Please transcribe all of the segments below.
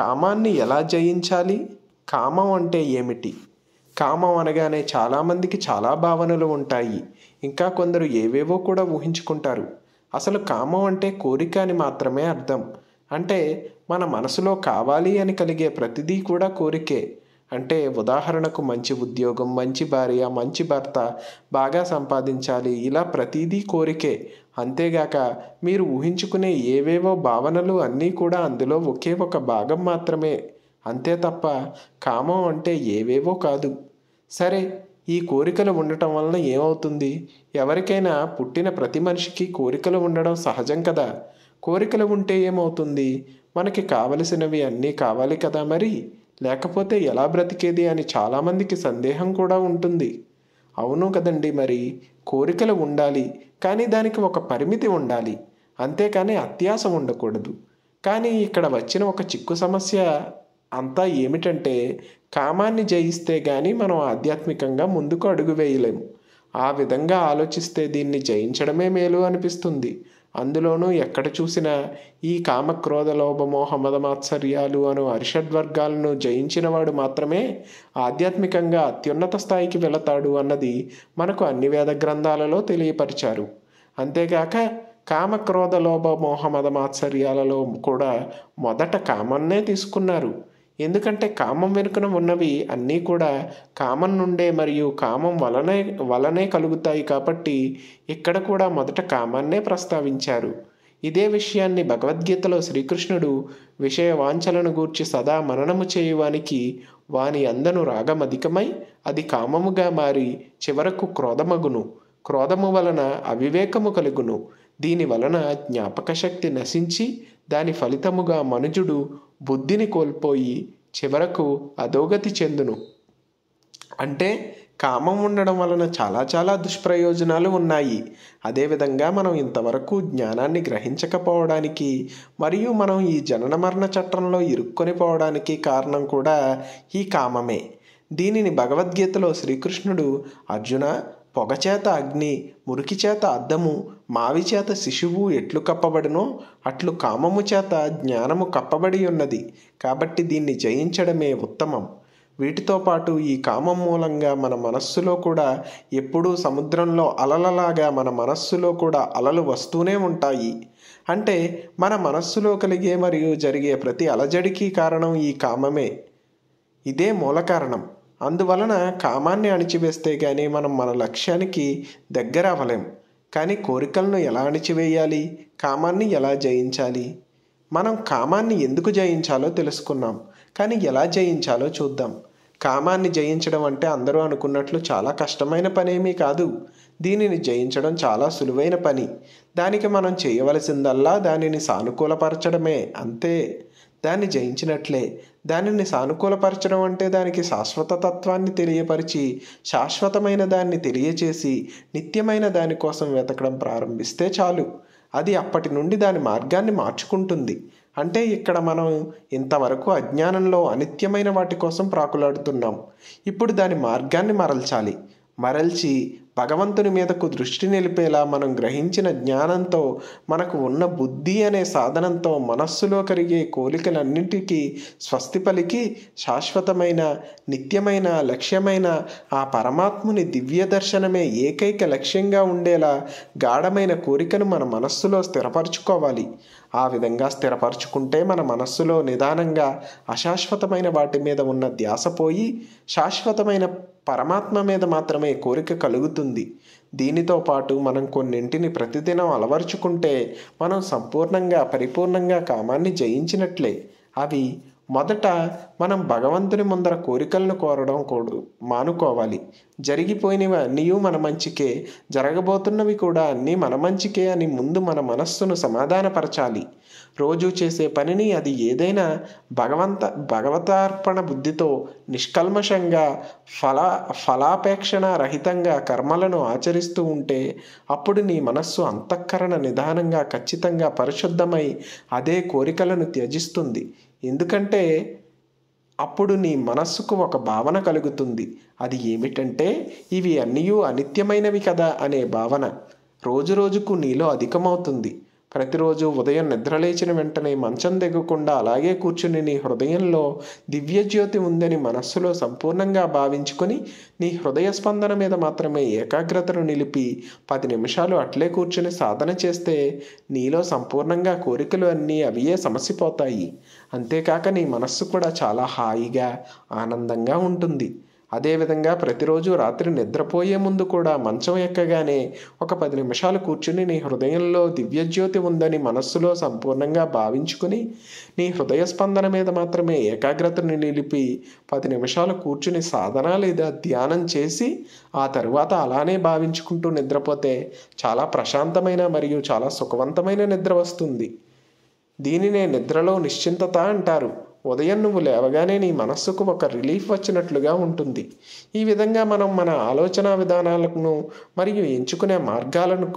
కామాన్ని ఎలా జయించాలి కామం అంటే ఏమిటి కామం అనగానే చాలామందికి చాలా భావనలు ఉంటాయి ఇంకా కొందరు ఏవేవో కూడా ఊహించుకుంటారు అసలు కామం అంటే కోరిక అని మాత్రమే అర్థం అంటే మన మనసులో కావాలి అని కలిగే ప్రతిదీ కూడా కోరికే అంటే ఉదాహరణకు మంచి ఉద్యోగం మంచి భార్య మంచి భర్త బాగా సంపాదించాలి ఇలా ప్రతిదీ కోరికే అంతేగాక మీరు ఊహించుకునే ఏవేవో భావనలు అన్నీ కూడా అందులో ఒకే ఒక భాగం మాత్రమే అంతే తప్ప కామం అంటే ఏవేవో కాదు సరే ఈ కోరికలు ఉండటం వలన ఏమవుతుంది ఎవరికైనా పుట్టిన ప్రతి మనిషికి కోరికలు ఉండడం సహజం కదా కోరికలు ఉంటే ఏమవుతుంది మనకి కావలసినవి అన్నీ కావాలి కదా మరి లేకపోతే ఎలా బ్రతికేది అని చాలామందికి సందేహం కూడా ఉంటుంది అవును కదండి మరి కోరికలు ఉండాలి కానీ దానికి ఒక పరిమితి ఉండాలి అంతేకాని అత్యాస ఉండకూడదు కానీ ఇక్కడ వచ్చిన ఒక చిక్కు సమస్య అంతా ఏమిటంటే కామాన్ని జయిస్తే కానీ మనం ఆధ్యాత్మికంగా ముందుకు అడుగు వేయలేము ఆ విధంగా ఆలోచిస్తే దీన్ని జయించడమే మేలు అనిపిస్తుంది అందులోనూ ఎక్కడ చూసినా ఈ కామక్రోధ లోభమోహ మదమాత్సర్యాలు అను అరిషడ్వర్గాలను జయించినవాడు మాత్రమే ఆధ్యాత్మికంగా అత్యున్నత స్థాయికి వెళతాడు అన్నది మనకు అన్ని వేద గ్రంథాలలో తెలియపరిచారు అంతేగాక కామక్రోధ లోభ మోహ మదమాత్సర్యాలలో కూడా మొదట కామన్నే తీసుకున్నారు ఎందుకంటే కామం వెనుకన ఉన్నవి అన్నీ కూడా కామం నుండే మరియు కామం వలనే వలనే కలుగుతాయి కాబట్టి ఇక్కడ కూడా మొదట కామాన్నే ప్రస్తావించారు ఇదే విషయాన్ని భగవద్గీతలో శ్రీకృష్ణుడు విషయ వాంఛలను గూర్చి సదా మననము చేయువానికి వాని అందను రాగమధికమై అది కామముగా మారి చివరకు క్రోధమగును క్రోధము వలన అవివేకము కలుగును దీని వలన జ్ఞాపక శక్తి నశించి దాని ఫలితముగా మనుజుడు బుద్ధిని కోల్పోయి చివరకు అధోగతి చెందును అంటే కామం ఉండడం వలన చాలా చాలా దుష్ప్రయోజనాలు ఉన్నాయి అదేవిధంగా మనం ఇంతవరకు జ్ఞానాన్ని గ్రహించకపోవడానికి మరియు మనం ఈ జనన మరణ చట్టంలో ఇరుక్కొని పోవడానికి కారణం కూడా ఈ కామమే దీనిని భగవద్గీతలో శ్రీకృష్ణుడు అర్జున పొగచేత అగ్ని మురికి చేత అద్దము మావి చేత శిశువు ఎట్లు కప్పబడినో అట్లు కామము చేత జ్ఞానము కప్పబడి ఉన్నది కాబట్టి దీన్ని జయించడమే ఉత్తమం వీటితో పాటు ఈ కామం మూలంగా మన మనస్సులో కూడా ఎప్పుడూ సముద్రంలో అలలలాగా మన మనస్సులో కూడా అలలు వస్తూనే ఉంటాయి అంటే మన మనస్సులో కలిగే మరియు జరిగే ప్రతి అలజడికి కారణం ఈ కామమే ఇదే మూల కారణం అందువలన కామాన్ని అణిచివేస్తే కానీ మనం మన లక్ష్యానికి దగ్గర అవ్వలేం కానీ కోరికలను ఎలా అణిచివేయాలి కామాన్ని ఎలా జయించాలి మనం కామాన్ని ఎందుకు జయించాలో తెలుసుకున్నాం కానీ ఎలా జయించాలో చూద్దాం కామాన్ని జయించడం అంటే అందరూ అనుకున్నట్లు చాలా కష్టమైన పనేమీ కాదు దీనిని జయించడం చాలా సులువైన పని దానికి మనం చేయవలసిందల్లా దానిని సానుకూలపరచడమే అంతే దాన్ని జయించినట్లే దానిని సానుకూలపరచడం అంటే దానికి శాశ్వత తత్వాన్ని తెలియపరిచి శాశ్వతమైన దాన్ని తెలియచేసి నిత్యమైన దానికోసం వెతకడం ప్రారంభిస్తే చాలు అది అప్పటి నుండి దాని మార్గాన్ని మార్చుకుంటుంది అంటే ఇక్కడ మనం ఇంతవరకు అజ్ఞానంలో అనిత్యమైన వాటి కోసం ప్రాకులాడుతున్నాం ఇప్పుడు దాని మార్గాన్ని మరల్చాలి మరల్చి భగవంతుని మీదకు దృష్టి నిలిపేలా మనం గ్రహించిన జ్ఞానంతో మనకు ఉన్న బుద్ధి అనే సాధనంతో మనస్సులో కరిగే కోరికలన్నింటికీ స్వస్తి పలికి శాశ్వతమైన నిత్యమైన లక్ష్యమైన ఆ పరమాత్ముని దివ్య దర్శనమే ఏకైక లక్ష్యంగా ఉండేలా గాఢమైన కోరికను మన మనస్సులో స్థిరపరచుకోవాలి ఆ విధంగా స్థిరపరచుకుంటే మన మనస్సులో నిదానంగా అశాశ్వతమైన వాటి మీద ఉన్న ధ్యాస పోయి శాశ్వతమైన పరమాత్మ మీద మాత్రమే కోరిక కలుగుతుంది దీనితో పాటు మనం కొన్నింటిని ప్రతిదినం అలవర్చుకుంటే మనం సంపూర్ణంగా పరిపూర్ణంగా కామాన్ని జయించినట్లే అవి మొదట మనం భగవంతుని ముందర కోరికలను కోరడం కూడు మానుకోవాలి జరిగిపోయినవి అన్నీ మన మంచికే జరగబోతున్నవి కూడా అన్నీ మన మంచికే అని ముందు మన మనస్సును సమాధానపరచాలి రోజు చేసే పనిని అది ఏదైనా భగవంత భగవతార్పణ బుద్ధితో నిష్కల్మషంగా ఫల ఫలాపేక్షణ రహితంగా కర్మలను ఆచరిస్తూ ఉంటే అప్పుడు నీ మనస్సు అంతఃకరణ నిదానంగా ఖచ్చితంగా పరిశుద్ధమై అదే కోరికలను త్యజిస్తుంది ఎందుకంటే అప్పుడు నీ మనస్సుకు ఒక భావన కలుగుతుంది అది ఏమిటంటే ఇవి అన్నీ అనిత్యమైనవి కదా అనే భావన రోజురోజుకు నీలో అధికమవుతుంది ప్రతిరోజు ఉదయం నిద్రలేచిన వెంటనే మంచం దిగకుండా అలాగే కూర్చుని నీ హృదయంలో దివ్యజ్యోతి ఉందని మనస్సులో సంపూర్ణంగా భావించుకొని నీ హృదయ స్పందన మీద మాత్రమే ఏకాగ్రతను నిలిపి పది నిమిషాలు అట్లే కూర్చుని సాధన చేస్తే నీలో సంపూర్ణంగా కోరికలు అన్నీ అవియే సమసిపోతాయి అంతేకాక నీ మనస్సు కూడా చాలా హాయిగా ఆనందంగా ఉంటుంది అదేవిధంగా ప్రతిరోజు రాత్రి నిద్రపోయే ముందు కూడా మంచం ఎక్కగానే ఒక పది నిమిషాలు కూర్చుని నీ హృదయంలో దివ్యజ్యోతి ఉందని మనస్సులో సంపూర్ణంగా భావించుకుని నీ హృదయ స్పందన మీద మాత్రమే ఏకాగ్రతను నిలిపి పది నిమిషాలు కూర్చుని సాధన లేదా ధ్యానం చేసి ఆ తరువాత అలానే భావించుకుంటూ నిద్రపోతే చాలా ప్రశాంతమైన మరియు చాలా సుఖవంతమైన నిద్ర వస్తుంది దీనినే నిద్రలో నిశ్చింతత అంటారు ఉదయం నువ్వు లేవగానే నీ మనస్సుకు ఒక రిలీఫ్ వచ్చినట్లుగా ఉంటుంది ఈ విధంగా మనం మన ఆలోచన విధానాలను మరియు ఎంచుకునే మార్గాలను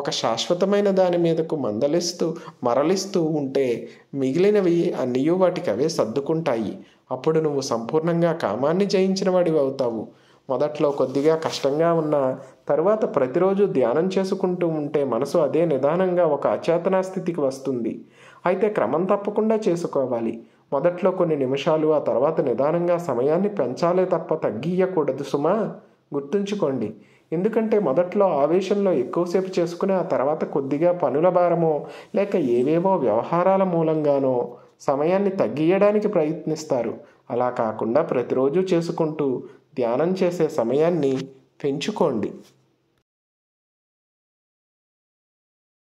ఒక శాశ్వతమైన దాని మీదకు మందలిస్తూ మరలిస్తూ ఉంటే మిగిలినవి అన్నీ వాటికి అవే సర్దుకుంటాయి అప్పుడు నువ్వు సంపూర్ణంగా కామాన్ని జయించిన వాడివి అవుతావు మొదట్లో కొద్దిగా కష్టంగా ఉన్న తర్వాత ప్రతిరోజు ధ్యానం చేసుకుంటూ ఉంటే మనసు అదే నిదానంగా ఒక అచేతనా స్థితికి వస్తుంది అయితే క్రమం తప్పకుండా చేసుకోవాలి మొదట్లో కొన్ని నిమిషాలు ఆ తర్వాత నిదానంగా సమయాన్ని పెంచాలే తప్ప తగ్గియకూడదు సుమా గుర్తుంచుకోండి ఎందుకంటే మొదట్లో ఆవేశంలో ఎక్కువసేపు చేసుకుని ఆ తర్వాత కొద్దిగా పనుల భారమో లేక ఏవేవో వ్యవహారాల మూలంగానో సమయాన్ని తగ్గియడానికి ప్రయత్నిస్తారు అలా కాకుండా ప్రతిరోజు చేసుకుంటూ ధ్యానం చేసే సమయాన్ని పెంచుకోండి